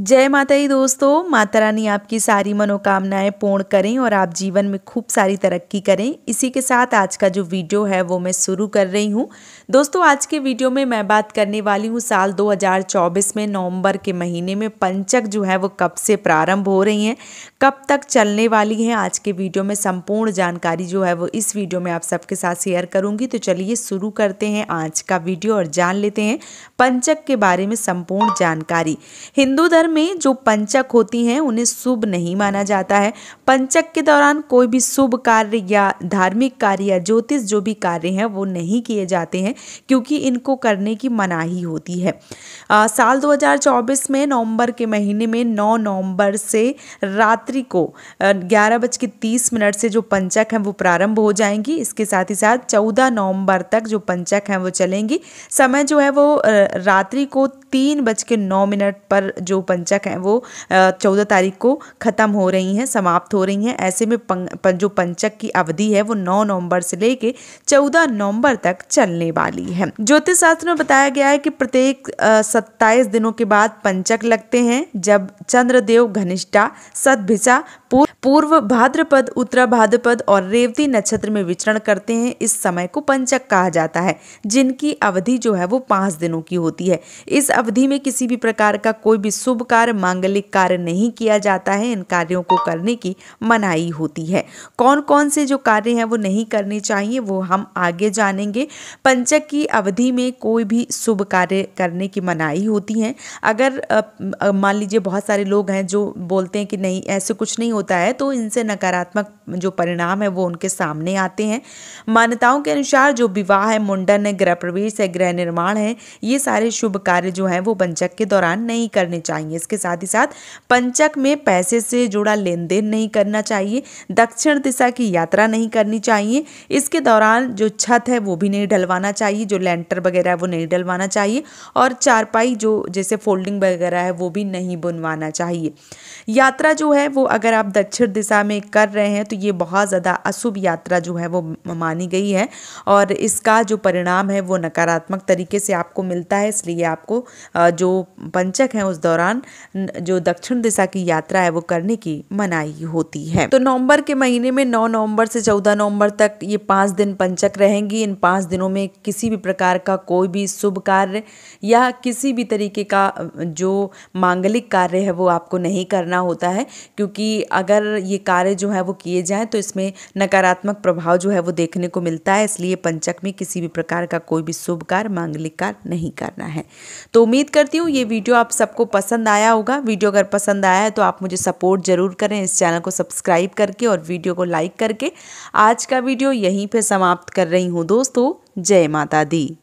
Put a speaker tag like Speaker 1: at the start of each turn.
Speaker 1: जय माता ही दोस्तों माता रानी आपकी सारी मनोकामनाएं पूर्ण करें और आप जीवन में खूब सारी तरक्की करें इसी के साथ आज का जो वीडियो है वो मैं शुरू कर रही हूं दोस्तों आज के वीडियो में मैं बात करने वाली हूं साल 2024 में नवंबर के महीने में पंचक जो है वो कब से प्रारंभ हो रही हैं कब तक चलने वाली हैं आज के वीडियो में संपूर्ण जानकारी जो है वो इस वीडियो में आप सबके साथ शेयर करूँगी तो चलिए शुरू करते हैं आज का वीडियो और जान लेते हैं पंचक के बारे में संपूर्ण जानकारी हिंदू धर्म घर में जो पंचक होती हैं उन्हें शुभ नहीं माना जाता है पंचक के दौरान कोई भी शुभ कार्य या धार्मिक कार्य या ज्योतिष जो भी कार्य हैं वो नहीं किए जाते हैं क्योंकि इनको करने की मनाही होती है आ, साल 2024 में नवंबर के महीने में 9 नवंबर से रात्रि को ग्यारह बज के तीस मिनट से जो पंचक हैं वो प्रारंभ हो जाएंगी इसके साथ ही साथ चौदह नवंबर तक जो पंचक हैं वो चलेंगी समय जो है वो रात्रि को तीन बज के नौ मिनट पर जो पंचक हैं वो चौदह तारीख को ख़त्म हो रही हैं समाप्त हो रही हैं ऐसे में पं, जो पंचक की अवधि है वो नौ नवंबर से लेके चौदह नवंबर तक चलने वाली है ज्योतिष शास्त्र में बताया गया है कि प्रत्येक सत्ताईस दिनों के बाद पंचक लगते हैं जब चंद्रदेव घनिष्ठा सदभिषा पूर्व भाद्रपद उत्तरा भाद्रपद और रेवती नक्षत्र में विचरण करते हैं इस समय को पंचक कहा जाता है जिनकी अवधि जो है वो पाँच दिनों की होती है इस अवधि में किसी भी प्रकार का कोई भी शुभ कार्य मांगलिक कार्य नहीं किया जाता है इन कार्यों को करने की मनाही होती है कौन कौन से जो कार्य हैं वो नहीं करने चाहिए वो हम आगे जानेंगे पंचक की अवधि में कोई भी शुभ कार्य करने की मनाही होती है अगर मान लीजिए बहुत सारे लोग हैं जो बोलते हैं कि नहीं ऐसे कुछ नहीं होता है तो इनसे नकारात्मक जो परिणाम है वो उनके सामने आते हैं मान्यताओं के अनुसार जो विवाह है मुंडन है गृह प्रवेश है गृह निर्माण है ये सारे शुभ कार्य जो हैं वो पंचक के दौरान नहीं करने चाहिए इसके साथ ही साथ पंचक में पैसे से जुड़ा लेन देन नहीं करना चाहिए दक्षिण दिशा की यात्रा नहीं करनी चाहिए इसके दौरान जो छत है वो भी नहीं ढलवाना चाहिए जो लेंटर वगैरह है वो नहीं डलवाना चाहिए और चारपाई जो जैसे फोल्डिंग वगैरह है वो भी नहीं बुनवाना चाहिए यात्रा जो है वो अगर आप दक्षिण दिशा में कर रहे हैं तो तो ये बहुत ज़्यादा अशुभ यात्रा जो है वो मानी गई है और इसका जो परिणाम है वो नकारात्मक तरीके से आपको मिलता है इसलिए आपको जो पंचक है उस दौरान जो दक्षिण दिशा की यात्रा है वो करने की मनाही होती है तो नवंबर के महीने में नौ नवंबर से चौदह नवंबर तक ये पाँच दिन पंचक रहेंगी इन पाँच दिनों में किसी भी प्रकार का कोई भी शुभ कार्य या किसी भी तरीके का जो मांगलिक कार्य है वो आपको नहीं करना होता है क्योंकि अगर ये कार्य जो है वो किए जाएँ तो इसमें नकारात्मक प्रभाव जो है वो देखने को मिलता है इसलिए पंचक में किसी भी प्रकार का कोई भी शुभ कार्य मांगलिक कार्य नहीं करना है तो उम्मीद करती हूँ ये वीडियो आप सबको पसंद आया होगा वीडियो अगर पसंद आया है तो आप मुझे सपोर्ट ज़रूर करें इस चैनल को सब्सक्राइब करके और वीडियो को लाइक करके आज का वीडियो यहीं पर समाप्त कर रही हूँ दोस्तों जय माता दी